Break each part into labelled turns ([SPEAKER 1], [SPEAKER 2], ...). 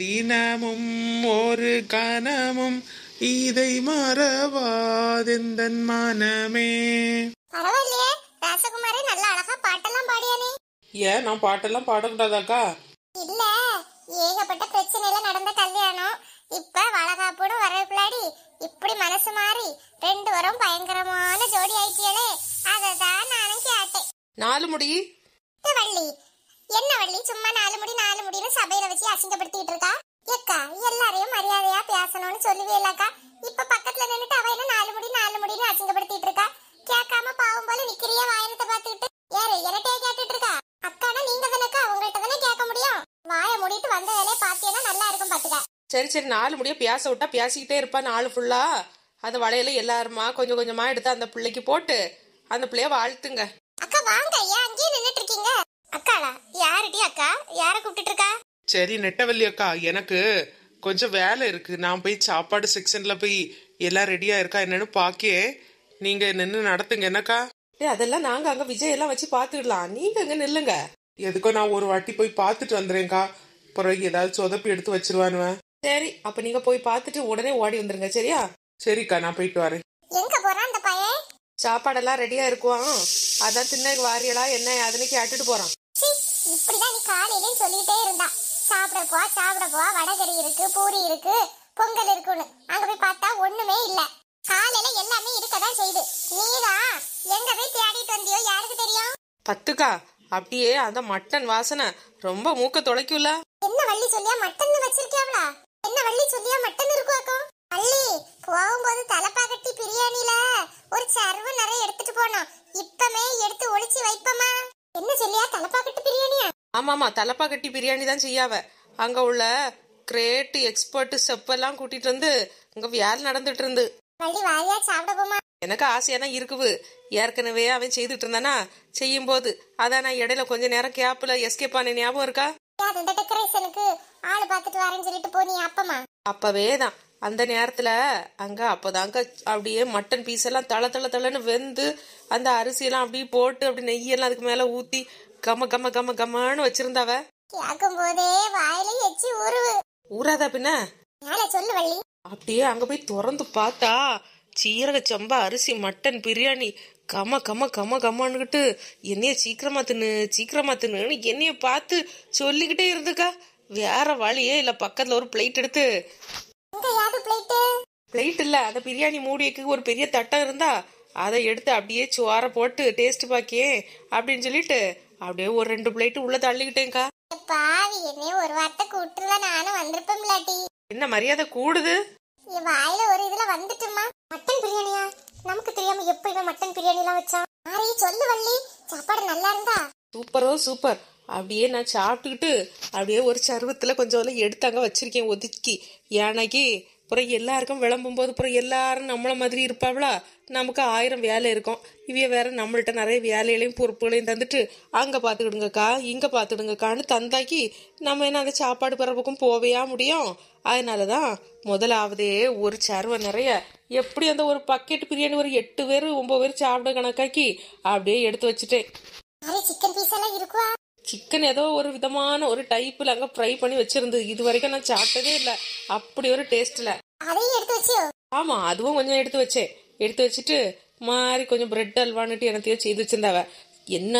[SPEAKER 1] தினமும் ஒரு கனமும் இதை மறவாதெந்தன் மனமே
[SPEAKER 2] பரவாயில்லையே ராசகுமாரி நல்ல அழகா பாட்டெல்லாம் பாடியானே
[SPEAKER 1] ஏன் நான் பாட்டெல்லாம் பாடக்கூடாதாக்கா
[SPEAKER 2] இல்ல ஏகப்பட்ட பிரச்சனையில நடந்த கல்யாணம் இப்ப வளகாப்போடும் வரப்பிள்ளாடி இப்படி மனசு மாறி ரெண்டு வரும் பயங்கரமான ஜோடி ஆயிட்டியலே அததான் நானும் கேட்டேன் நாலு முடி வள்ளி என்ன வள்ளி சும்மா நாலு முடி நாலு முடின்னு சபையில வச்சு அசிங்கப்படுத்திட்டு இருக்கா ஏக்கா எல்லாரையும் மரியாதையா பேசணும்னு சொல்லுவே இல்லக்கா இப்ப பக்கத்துல நின்னுட்டு அவ என்ன நாலு முடி நாலு முடின்னு அசிங்கப்படுத்திட்டு இருக்கா கேட்காம பாவம் போல நிக்கிறிய வாயனத்தை பாத்துக்கிட்டு யாரு எனட்டே கேட்டுட்டு இருக்கா அக்கானா நீங்க தானக்கா உங்கள்ட்ட தானே கேட்க முடியும் வாய முடிட்டு வந்த வேலையை பாத்தீங்கன்னா நல்லா இருக்கும் பாத்துக்க
[SPEAKER 3] சரி சரி நாலு முடிய பேச விட்டா பேசிக்கிட்டே இருப்பா நாலு ஃபுல்லா அந்த வளையல எல்லாருமா கொஞ்சம் கொஞ்சமா எடுத்து அந்த பிள்ளைக்கு போட்டு அந்த பிள்ளைய வாழ்த்துங்க அக்கா
[SPEAKER 2] வாங்க ஏன் அங்கேயே நின்னுட்டு இருக்கீங்க அக்காளா யாருடி அக்கா யார கூப்பிட்டு
[SPEAKER 1] சரி நெட்டவல்லி அக்கா எனக்கு கொஞ்சம் வேலை இருக்கு நான் போய் சாப்பாடு செக்ஷன்ல போய் எல்லாம் ரெடியா இருக்கா என்னன்னு பாக்கே நீங்க நின்னு நடத்துங்க என்னக்கா ஏய், அதெல்லாம் நாங்க அங்க விஜய் எல்லாம் வச்சு பாத்துக்கலாம் நீங்க அங்க நில்லுங்க எதுக்கோ நான் ஒரு வாட்டி போய் பார்த்துட்டு வந்துறேன்க்கா பிறகு ஏதாவது சொதப்பி எடுத்து வச்சிருவானுவேன் சரி அப்ப நீங்க போய் பார்த்துட்டு உடனே ஓடி வந்துருங்க சரியா சரிக்கா நான் போயிட்டு வரேன்
[SPEAKER 2] எங்க போறான் அந்த பையன்
[SPEAKER 3] சாப்பாடெல்லாம் ரெடியா இருக்குவான் அதான் சின்ன வாரியலா என்ன அதுன்னு கேட்டுட்டு போறான்
[SPEAKER 2] இப்படிதான் நீ காலையிலயும் சொல்லிட்டே இருந்தா சாப்பிட போ சாப்பிட போ வடகறி இருக்கு பூரி இருக்கு பொங்கல் இருக்குன்னு அங்க போய் பார்த்தா ஒண்ணுமே இல்ல காலையில எல்லாமே இருக்கதான் செய்யுது நீதான் எங்க போய் தேடிட்டு வந்தியோ யாருக்கு தெரியும்
[SPEAKER 3] பத்துக்கா அப்படியே அந்த மட்டன் வாசனை ரொம்ப மூக்க தொலைக்கும்ல
[SPEAKER 2] என்ன வள்ளி சொல்லியா மட்டன் வச்சிருக்கியாவளா என்ன வள்ளி சொல்லியா மட்டன் இருக்குவாக்கும் வள்ளி போகும்போது தலப்பா கட்டி பிரியாணில ஒரு சர்வு நிறைய எடுத்துட்டு போனோம் இப்பமே எடுத்து ஒளிச்சு வைப்பமா என்ன சொல்லியா தலப்பாக்கட்டி பிரியாணியா
[SPEAKER 3] ஆமாமா தலப்பா கட்டி பிரியாணி தான் செய்யாவ அங்க உள்ள கிரேட் எக்ஸ்பர்ட் செப் எல்லாம் கூட்டிட்டு வந்து இங்க வேலை நடந்துட்டு இருந்து எனக்கு ஆசையா தான் இருக்குது ஏற்கனவே அவன் செய்துட்டு இருந்தானா செய்யும் போது அதான் நான் இடையில கொஞ்ச நேரம் கேப்ல எஸ்கேப் ஆன ஞாபகம் இருக்கா அந்த அப்பவே தான் அந்த நேரத்தில் அங்கே அப்போதாங்க அப்படியே மட்டன் பீஸ் எல்லாம் தள தள தளன்னு வெந்து அந்த அரிசியெல்லாம் அப்படியே போட்டு அப்படி நெய்யெல்லாம் அதுக்கு மேலே ஊற்றி கம கம கம கமன்னு வச்சிருந்தாவ கேட்கும்போதே
[SPEAKER 2] வாயில எச்சி ஊறுவு
[SPEAKER 3] ஊறாதா பின்ன சொல்லு அப்படியே அங்க போய் திறந்து பார்த்தா சீரக சம்பா அரிசி மட்டன் பிரியாணி கம கம கம கமான்னுக்கிட்டு என்னைய சீக்கிரமா தின்னு சீக்கிரமா தின்னு என்னைய பார்த்து சொல்லிக்கிட்டே இருந்துக்கா வேற வழியே இல்லை பக்கத்தில் ஒரு பிளேட் எடுத்து பிளேட் இல்லை அந்த பிரியாணி மூடிக்கு ஒரு பெரிய தட்டம் இருந்தா அதை எடுத்து அப்படியே சுவார போட்டு டேஸ்ட் பாக்கியே அப்படின்னு சொல்லிட்டு அப்படியே ஒரு ரெண்டு பிளேட் உள்ள தள்ளிக்கிட்டேங்க்கா
[SPEAKER 2] பாவி என்னைய ஒரு வார்த்தை கூட்டுல நானும் வந்திருப்பேன்ல டி
[SPEAKER 3] என்ன மரியாதை கூடுது
[SPEAKER 2] வாயில ஒரு இதுல வந்துட்டுமா மட்டன் பிரியாணியா நமக்கு தெரியாம எப்படி மட்டன் பிரியாணி எல்லாம் வச்சான் ஆரி சொல்லு வள்ளி சாப்பாடு நல்லா இருந்தா
[SPEAKER 3] சூப்பரோ சூப்பர் அப்படியே நான் சாப்பிட்டுக்கிட்டு அப்படியே ஒரு சருவத்தில் கொஞ்சம் எடுத்தாங்க வச்சிருக்கேன் ஒதுக்கி ஏனாக்கி அப்புறம் எல்லாருக்கும் விளம்பும் போது அப்புறம் எல்லாரும் நம்மள மாதிரி இருப்பாவளா நமக்கு ஆயிரம் வேலை இருக்கும் இவைய வேற நம்மள்கிட்ட நிறைய வேலையிலையும் பொறுப்புகளையும் தந்துட்டு அங்கே பார்த்துக்கிடுங்கக்கா இங்கே பார்த்துடுங்கக்கான்னு தந்தாக்கி நம்ம என்ன அந்த சாப்பாடு பரப்புக்கும் போவையா முடியும் அதனால தான் முதலாவதே ஒரு சர்வை நிறைய எப்படி அந்த ஒரு பக்கெட் பிரியாணி ஒரு எட்டு பேர் ஒன்பது பேர் சாப்பிட கணக்காக்கி அப்படியே எடுத்து வச்சுட்டேன் இருக்குவா சிக்கன் ஏதோ ஒரு விதமான ஒரு டைப்பில் அங்கே ஃப்ரை பண்ணி வச்சிருந்தது இது வரைக்கும் நான் சாப்பிட்டதே இல்லை அப்படி ஒரு டேஸ்ட்டில் அதையும் ஆமாம் அதுவும் கொஞ்சம் எடுத்து வச்சேன் எடுத்து வச்சுட்டு மாதிரி கொஞ்சம் பிரெட் அல்வான்னுட்டு எனத்தையோ செய்து வச்சிருந்தாவ என்ன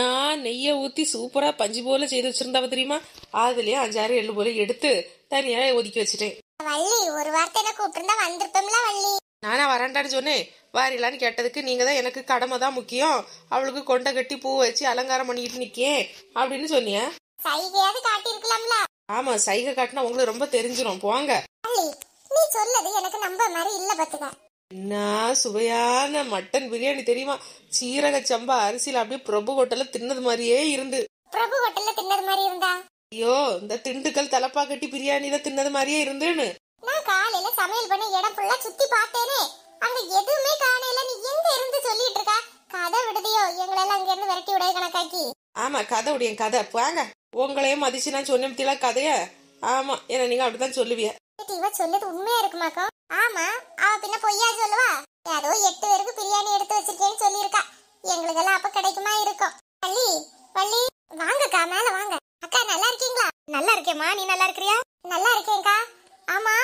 [SPEAKER 3] நெய்யை ஊற்றி சூப்பராக பஞ்சு போல செய்து வச்சிருந்தாவ தெரியுமா அதுலயே அஞ்சாறு எள்ளு போல எடுத்து தனியாக ஒதுக்கி வச்சுட்டேன் வள்ளி ஒரு வார்த்தை என்ன கூப்பிட்டு வந்திருப்போம்ல வள்ளி நானா வரண்டான்னு சொன்னேன் வாரிலான்னு கேட்டதுக்கு நீங்கள் தான் எனக்கு கடமை தான் முக்கியம் அவளுக்கு கொண்டை கட்டி பூ வச்சு அலங்காரம் பண்ணிட்டு நிற்கேன் அப்படின்னு சொன்னீங்க ஆமா சைகை காட்டினா உங்களுக்கு ரொம்ப தெரிஞ்சிடும் போங்க நீ சொல்லது எனக்கு நம்ப மாதிரி இல்ல என்ன சுவையான மட்டன் பிரியாணி தெரியுமா சீரக சம்பா அரிசியில அப்படியே பிரபு ஹோட்டல்ல தின்னது மாதிரியே இருந்து பிரபு ஹோட்டல்ல தின்னது மாதிரி இருந்தா ஐயோ இந்த திண்டுக்கல் தலப்பா கட்டி பிரியாணியில தின்னது மாதிரியே இருந்துன்னு
[SPEAKER 2] நான் காலையில சமையல் பண்ண இடம் ஃபுல்லா சுத்தி பார்த்தேனே அங்க எதுவுமே காணல நீ எங்க இருந்து சொல்லிட்டு இருக்க கதை விடுதியோ எல்லாம் அங்க இருந்து விரட்டி விடைய கணக்காக்கி
[SPEAKER 3] ஆமா கதை உடைய கதை வாங்க உங்களையே மதிச்சு நான் சொன்ன கதைய ஆமா என்ன நீங்க அப்படிதான் சொல்லுவீங்க
[SPEAKER 2] இவ சொல்லது உண்மையா இருக்குமாக்கா ஆமா அவ பின்ன பொய்யா சொல்லுவா ஏதோ எட்டு பேருக்கு பிரியாணி எடுத்து வச்சிருக்கேன்னு சொல்லியிருக்கா எங்களுக்கெல்லாம் அப்ப கிடைக்குமா இருக்கும் வள்ளி வள்ளி வாங்கக்கா மேல வாங்க அக்கா நல்லா இருக்கீங்களா நல்லா இருக்கேம்மா நீ நல்லா இருக்கிறியா நல்லா இருக்கேன்க்கா ஆமா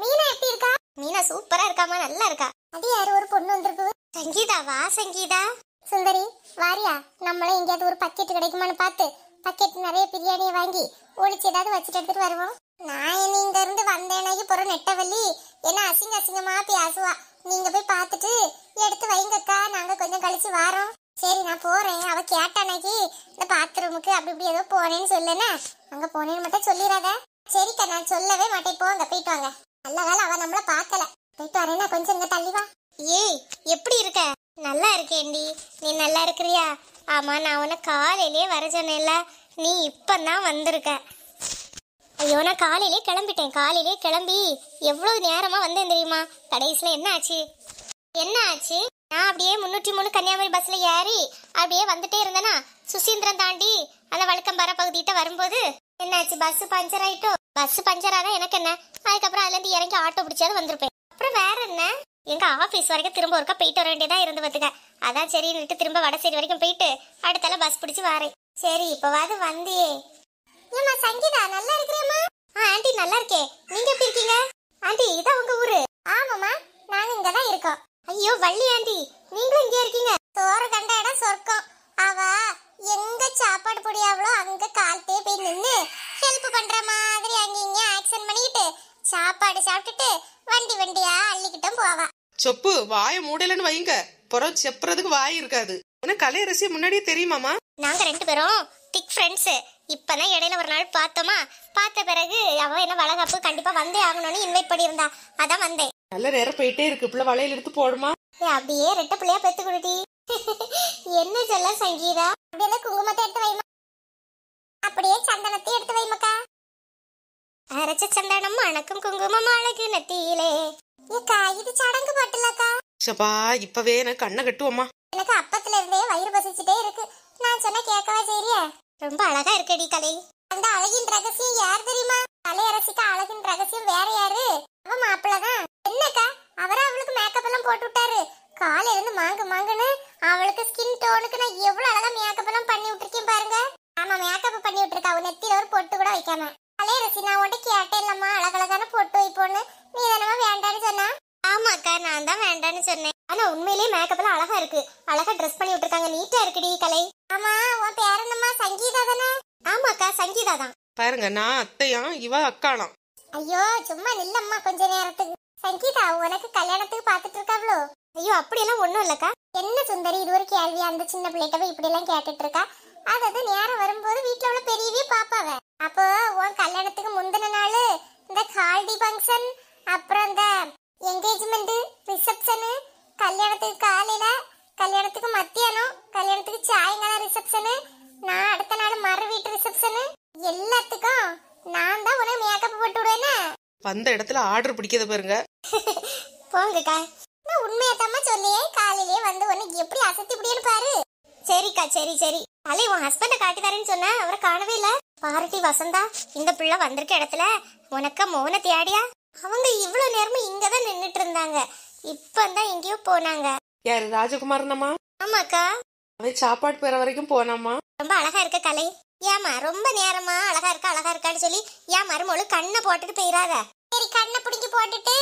[SPEAKER 2] மீனா எப்படி இருக்கா மீனா சூப்பரா இருக்காமா நல்லா இருக்கா அது யாரு ஒரு பொண்ணு வந்திருக்கு சங்கீதா வா சங்கீதா சுந்தரி வாரியா நம்மளே எங்கேயாவது ஒரு பக்கெட் கிடைக்குமான்னு பார்த்து பக்கெட் நிறைய பிரியாணியை வாங்கி ஒளிச்சு ஏதாவது வச்சுட்டு எடுத்துட்டு வருவோம் நான் என்ன இங்க இருந்து வந்தேனாகி போற நெட்டவள்ளி என்ன அசிங்க அசிங்கமா பேசுவா நீங்க போய் பார்த்துட்டு எடுத்து வைங்கக்கா நாங்க கொஞ்சம் கழிச்சு வாரோம் சரி நான் போறேன் அவ கேட்டானாக்கி இந்த பாத்ரூமுக்கு அப்படி இப்படி ஏதோ போனேன்னு சொல்லுனே அங்க போனேன்னு மட்டும் சொல்லிடாத சரிக்கா நான் சொல்லவே மாட்டேன் போங்க போயிட்டு வாங்க நல்ல வேலை அவ நம்மள பார்க்கல போயிட்டு வரேனா கொஞ்சம் இங்க தள்ளி வா ஏய் எப்படி இருக்க நல்லா இருக்கேண்டி நீ நல்லா இருக்கிறியா ஆமா நான் உன காலையிலே வர சொன்னேன்ல நீ இப்பதான் வந்திருக்க ஐயோ நான் காலையிலே கிளம்பிட்டேன் காலையிலே கிளம்பி எவ்வளவு நேரமா வந்தேன் தெரியுமா கடைசியில என்ன ஆச்சு என்ன ஆச்சு நான் அப்படியே முன்னூற்றி மூணு கன்னியாகுமரி பஸ்ல ஏறி அப்படியே வந்துட்டே இருந்தேனா சுசீந்திரம் தாண்டி அந்த வழக்கம் வர பகுதிகிட்ட வரும்போது என்னாச்சு பஸ் பஞ்சர் ஆயிட்டோ பஸ் பஞ்சர் ஆனா எனக்கு என்ன அதுக்கப்புறம் அதுல இருந்து இறங்கி ஆட்டோ பிடிச்சாது வந்திருப்பேன் அப்புறம் வேற என்ன எங்க ஆபீஸ் வரைக்கும் திரும்ப ஒருக்கா போயிட்டு வர வேண்டியதா இருந்து பத்துக்க அதான் சரி விட்டு திரும்ப வடசேரி வரைக்கும் போயிட்டு அடுத்தால பஸ் பிடிச்சு வரேன் சரி இப்பவாது வந்தியே ஏமா சங்கீதா நல்லா இருக்கிறேமா ஆ ஆண்டி நல்லா இருக்கே நீங்க எப்படி இருக்கீங்க ஆண்டி இதான் உங்க ஊர்
[SPEAKER 3] சொப்பு வாய மூடலன்னு வைங்க புறம் செப்புறதுக்கு வாய் இருக்காது உனக்கு கலை ரசிய முன்னாடியே தெரியுமாமா
[SPEAKER 2] நாங்க ரெண்டு பேரும் திக் ஃப்ரெண்ட்ஸ் இப்பதான் இடையில ஒரு நாள் பார்த்தோமா பார்த்த பிறகு அவ என்ன வளகாப்பு கண்டிப்பா வந்தே ஆகணும்னு இன்வைட் பண்ணியிருந்தா அதான் வந்தேன்
[SPEAKER 3] நல்ல நேரம் போயிட்டே இருக்கு பிள்ளை வளையல் எடுத்து போடுமா
[SPEAKER 2] அப்படியே ரெட்ட பிள்ளையா பெத்து கொடுடி என்ன சொல்ல சங்கீதா அப்படியே குங்குமத்தை எடுத்து வைமா அப்படியே சந்தனத்தை எடுத்து வைமாக்கா அரைச்ச சந்தனம் மணக்கும் குங்குமம் அழகு நெத்தியிலே ஏக்கா இது சடங்கு பாட்டுலக்கா
[SPEAKER 3] சபா இப்பவே எனக்கு கண்ணை கட்டுவோமா
[SPEAKER 2] எனக்கு அப்பத்துல இருந்தே வயிறு பசிச்சுட்டே இருக்கு நான் சொன்ன கேட்கவா சரியா ரொம்ப அழகா இருக்கடி கலை அந்த அழகின் ரகசியம் யார் தெரியுமா கலையரசிக்கு அழகின் ரகசியம் வேற யாரு அவ மாப்பிள்ளதான் என்னக்கா அவரா அவளுக்கு மேக்கப் எல்லாம் போட்டு விட்டாரு காலையில இருந்து மாங்கு மாங்குன்னு அவளுக்கு ஸ்கின் டோனுக்கு நான் எவ்வளவு அழகா மேக்கப் எல்லாம் பண்ணி விட்டுருக்கேன் பாருங்க ஆமா மேக்கப் பண்ணி விட்டுருக்கா அவன் நெத்தியில ஒரு பொட்டு கூட வைக்காம நானே ருசி நான் உன்ட்டு கேட்டேன்லம்மா அழகழகான பொட்டு வைப்போன்னு நீ தானமா வேண்டான்னு சொன்னா ஆமாக்கா நான் தான் வேண்டான்னு சொன்னேன் ஆனா உண்மையிலேயே மேக்கப்ல அழகா இருக்கு அழகா ட்ரெஸ் பண்ணி விட்டுருக்காங்க நீட்டா இருக்குடி கலை ஆமா உன் பேர் என்னம்மா சங்கீதா தானே ஆமாக்கா சங்கீதா தான் பாருங்க நான் அத்தையா இவ அக்காளாம் ஐயோ சும்மா நில்லம்மா கொஞ்ச நேரத்துக்கு சங்கீதா உனக்கு கல்யாணத்துக்கு பாத்துட்டு இருக்காவ்ளோ ஐயோ அப்படியெல்லாம் ஒண்ணும் இல்லக்கா என்ன சுந்தரி இது ஒரு கேள்வி அந்த சின்ன பிள்ளைகிட்ட இப்படி எல்லாம் கேட்டுட்டு இருக்கா அதாவது நேரம் வரும்போது வீட்டுல உள்ள பெரியவே பாப்பாவே அப்போ உன் கல்யாணத்துக்கு முந்தின நாள் இந்த ஹால்டி ஃபங்க்ஷன் அப்புறம் இந்த என்கேஜ்மெண்ட் ரிசப்ஷனு கல்யாணத்துக்கு காலையில கல்யாணத்துக்கு மத்தியானம் கல்யாணத்துக்கு சாயங்காலம் ரிசப்ஷனு நான் அடுத்த நாள் மறு வீட்டு ரிசப்ஷனு எல்லாத்துக்கும் நான் தான் உனக்கு மேக்கப் போட்டு விடுவேனே
[SPEAKER 3] வந்த இடத்துல ஆர்டர் பிடிக்கிறது பாருங்க
[SPEAKER 2] போங்கக்கா நான் உண்மையத்தம்மா சொல்லியே காலையிலேயே வந்து உனக்கு எப்படி அசத்தி முடியும்னு பாரு சரிக்கா சரி சரி அலை உன் ஹஸ்பண்டை காட்டி தரேன்னு சொன்னா அவரை காணவே இல்லை பாரட்டி வசந்தா இந்த பிள்ளை வந்திருக்க இடத்துல உனக்க மோன தேடியா அவங்க இவ்வளவு நேரமும் இங்கதான் நின்னுட்டு இருந்தாங்க தான் எங்கேயோ போனாங்க யாரு ராஜகுமார் ஆமாக்கா அவன் சாப்பாடு பெற வரைக்கும் போனாமா ரொம்ப அழகா இருக்க கலை ஏமா ரொம்ப நேரமா அழகா இருக்க அழகா இருக்கான்னு சொல்லி ஏன் மருமொழு கண்ணை போட்டுட்டு போயிடாத சரி கண்ணை பிடிங்கி போட்டுட்டு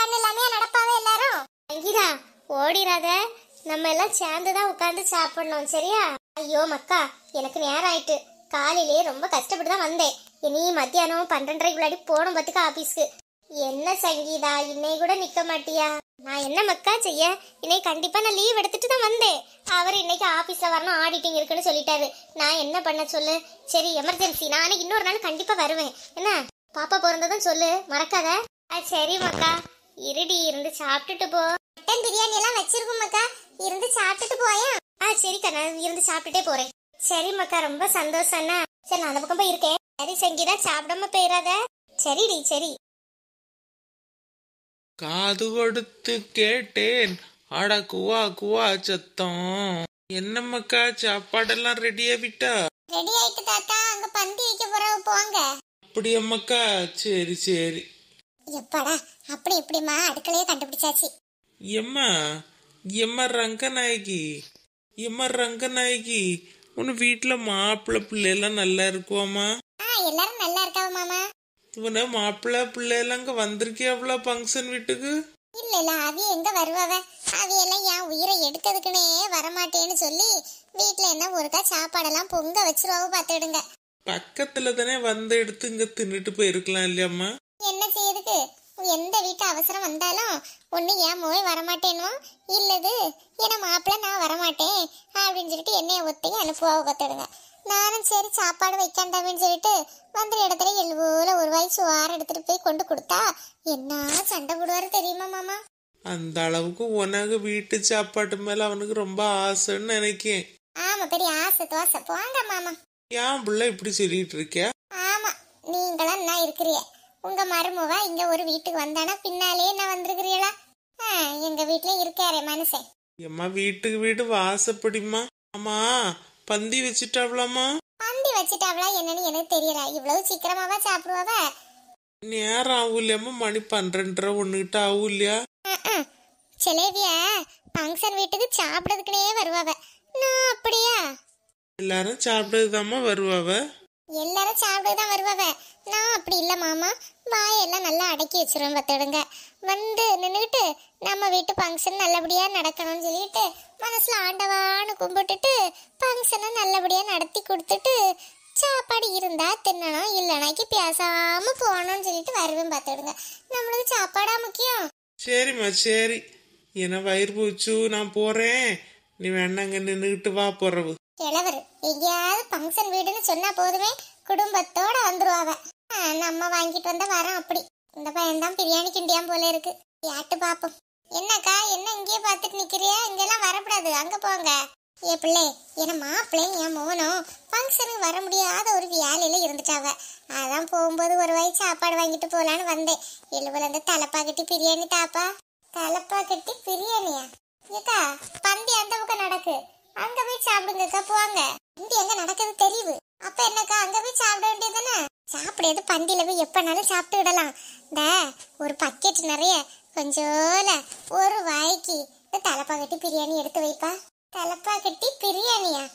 [SPEAKER 2] கண் இல்லாம நடப்பாவே எல்லாரும் அங்கிதா ஓடிடாத நம்ம எல்லாம் சேர்ந்துதான் உட்கார்ந்து சாப்பிடணும் சரியா ஐயோ மக்கா எனக்கு நேரம் ஆயிட்டு காலையிலே ரொம்ப கஷ்டப்பட்டு தான் வந்தேன் இனி மத்தியானம் பன்னெண்டரைக்குள்ளாடி போகணும் பார்த்துக்க ஆஃபீஸ்க்கு என்ன சங்கீதா இன்னை கூட நிக்க மாட்டியா நான் என்ன மக்கா செய்ய இன்னை கண்டிப்பா நான் லீவ் எடுத்துட்டு தான் வந்தேன் அவர் இன்னைக்கு ஆபீஸ்ல வரணும் ஆடிட்டிங் இருக்குன்னு சொல்லிட்டாரு நான் என்ன பண்ண சொல்லு சரி எமர்ஜென்சி நானே இன்னொரு நாள் கண்டிப்பா வருவேன் என்ன பாப்பா பிறந்ததும் சொல்லு மறக்காத ஆ சரி மக்கா இருடி இருந்து சாப்பிட்டுட்டு போ மட்டன் பிரியாணி எல்லாம் வச்சிருக்கும் மக்கா இருந்து சாப்பிட்டுட்டு போயா ஆ சரிக்கா நான் இருந்து சாப்பிட்டுட்டே போறேன் சரி மக்கா ரொம்ப சந்தோஷம்னா சரி நான் அந்த பக்கம் போய் இருக்கேன் சரி சங்கீதா சாப்பிடாம போயிடாத சரிடி சரி
[SPEAKER 1] காது கொடுத்து கேட்டேன் அட குவா குவா சத்தம் சாப்பாடு சாப்பாடெல்லாம் ரெடியா விட்டா
[SPEAKER 2] ரெடி ஆயிட்டு தாத்தா அங்க பந்தி வைக்க போறவு போங்க
[SPEAKER 1] அப்படி அம்மக்கா சரி சரி
[SPEAKER 2] எப்படா அப்படி இப்படிமா அடுக்கலையே கண்டுபிடிச்சாச்சு
[SPEAKER 1] எம்மா எம்மா ரங்கநாயகி எம்மா ரங்கநாயகி உன் வீட்ல மாப்பிள்ள எல்லாம் நல்லா இருக்குவாமா
[SPEAKER 2] எல்லாரும் நல்லா இருக்காங்க மாமா
[SPEAKER 1] இவன மாப்பிள்ள பிள்ளைலாம் இங்க வந்திருக்கியாவ்ல ஃபங்க்ஷன் வீட்டுக்கு
[SPEAKER 2] இல்ல இல்ல அது எங்க வருவாவ அது எல்லாம் என் உயிரை வர வரமாட்டேன்னு சொல்லி வீட்ல என்ன ஒருக்கா சாப்பாடெல்லாம் பொங்க வச்சிருவாவ பாத்துடுங்க
[SPEAKER 1] பக்கத்துல தானே வந்து எடுத்து இங்க தின்னுட்டு போயிருக்கலாம் இல்லையம்மா
[SPEAKER 2] என்ன செய்யுதுக்கு எந்த வீட்டு அவசரம் வந்தாலும் ஒன்று ஏன் மோய் வரமாட்டேனோ இல்லது என்ன மாப்பிள்ள நான் வரமாட்டேன் அப்படின்னு சொல்லிட்டு என்னைய ஒத்தி அனுப்புவாவை பார்த்துடுங்க நானும் சரி சாப்பாடு அப்படின்னு சொல்லிட்டு வந்த இடத்துல எழுபோல ஒரு வயசு வாரம் எடுத்துட்டு போய் கொண்டு கொடுத்தா என்ன சண்டை போடுவாரு தெரியுமா மாமா
[SPEAKER 1] அந்த அளவுக்கு உனக்கு வீட்டு சாப்பாட்டு மேல அவனுக்கு ரொம்ப ஆசைன்னு நினைக்கேன்
[SPEAKER 2] ஆமா பெரிய ஆசை தோசை போங்க மாமா
[SPEAKER 1] ஏன் பிள்ளை இப்படி சொல்லிட்டு இருக்கியா
[SPEAKER 2] ஆமா நீங்களாம் நான் இருக்கிறியே உங்க மருமவ இங்க ஒரு வீட்டுக்கு வந்தானா பின்னாலே நான் வந்திருக்கிறீங்களா எங்க வீட்டுல இருக்காரே மனுஷன்
[SPEAKER 1] எம்மா வீட்டுக்கு வீடு வாசப்படிமா அம்மா பந்தி வச்சுட்டாவலாமா
[SPEAKER 2] பந்தி வச்சுட்டாவளா என்னன்னு எனக்கு தெரியல இவ்வளவு சீக்கிரமாவா சாப்பிடுவாவ
[SPEAKER 1] நேரம் ஆகும் இல்லையாமா மணி பன்னிரெண்டரை ஒண்ணுகிட்ட ஆகும் இல்லையா
[SPEAKER 2] செலேவியா ஃபங்க்ஷன் வீட்டுக்கு சாப்பிடறதுக்குனே வருவாவ நான் அப்படியா எல்லாரும்
[SPEAKER 1] சாப்பிடுறதுதாம்மா வருவாவ
[SPEAKER 2] எல்லாரும் சாப்பிட்டு தான் வருவாங்க நான் அப்படி இல்லை மாமா வாயெல்லாம் நல்லா அடக்கி வச்சிருவேன் பார்த்துடுங்க வந்து நின்றுக்கிட்டு நம்ம வீட்டு ஃபங்க்ஷன் நல்லபடியாக நடக்கணும்னு சொல்லிட்டு மனசில் ஆண்டவான்னு கும்பிட்டுட்டு ஃபங்க்ஷனை நல்லபடியாக நடத்தி கொடுத்துட்டு சாப்பாடு இருந்தா தின்னணும் இல்லைனாக்கி பேசாமல் போகணும்னு சொல்லிட்டு வருவேன் பார்த்துடுங்க நம்மளுக்கு சாப்பாடா முக்கியம்
[SPEAKER 1] சரிம்மா சரி என்ன வயிறு பூச்சு நான் போகிறேன் நீ வேணாங்க நின்றுக்கிட்டு வா போறவு
[SPEAKER 2] கிழவர் எங்கேயாவது ஃபங்க்ஷன் வீடுன்னு சொன்னா போதுமே குடும்பத்தோட வந்துருவாவ நம்ம வாங்கிட்டு வந்த வரம் அப்படி இந்த பையன் தான் பிரியாணி கிண்டியாம் போல இருக்கு யாட்டு பாப்போம் என்னக்கா என்ன இங்கேயே பார்த்துட்டு நிக்கிறியா இங்கெல்லாம் வரக்கூடாது அங்க போங்க ஏ பிள்ளை என்ன மாப்பிள்ளை என் மோனும் ஃபங்க்ஷனுக்கு வர முடியாத ஒரு வியாலையில இருந்துட்டாவ அதான் போகும்போது ஒரு வயசு சாப்பாடு வாங்கிட்டு போலான்னு வந்தேன் எழுபல இருந்து தலப்பா கட்டி பிரியாணி தாப்பா தலப்பா கட்டி பிரியாணியா ஏக்கா பந்தி அந்த பக்கம் நடக்கு அங்க போய் சாப்பிடுங்கக்கா போவாங்க இங்க எங்க நடக்குது தெரியுது அப்ப என்னக்கா அங்க போய் சாப்பிட வேண்டியதுதானே சாப்பிடுறது பந்தியில போய் எப்பனாலும் சாப்பிட்டு விடலாம் இந்த ஒரு பக்கெட் நிறைய கொஞ்சோல ஒரு வாய்க்கு தலைப்பா கட்டி பிரியாணி எடுத்து வைப்பா தலைப்பா கட்டி பிரியாணியா